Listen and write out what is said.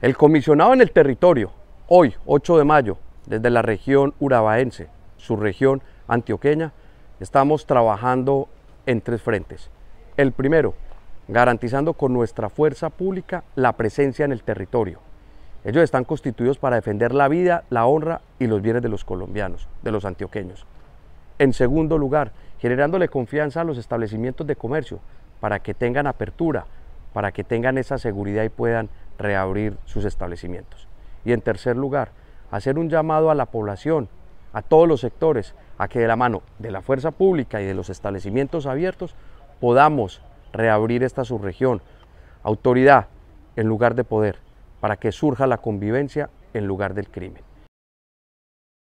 El comisionado en el territorio, hoy, 8 de mayo, desde la región urabaense, su región antioqueña, estamos trabajando en tres frentes. El primero, garantizando con nuestra fuerza pública la presencia en el territorio. Ellos están constituidos para defender la vida, la honra y los bienes de los colombianos, de los antioqueños. En segundo lugar, generándole confianza a los establecimientos de comercio para que tengan apertura, para que tengan esa seguridad y puedan reabrir sus establecimientos. Y en tercer lugar, hacer un llamado a la población, a todos los sectores, a que de la mano de la fuerza pública y de los establecimientos abiertos podamos reabrir esta subregión. Autoridad en lugar de poder, para que surja la convivencia en lugar del crimen.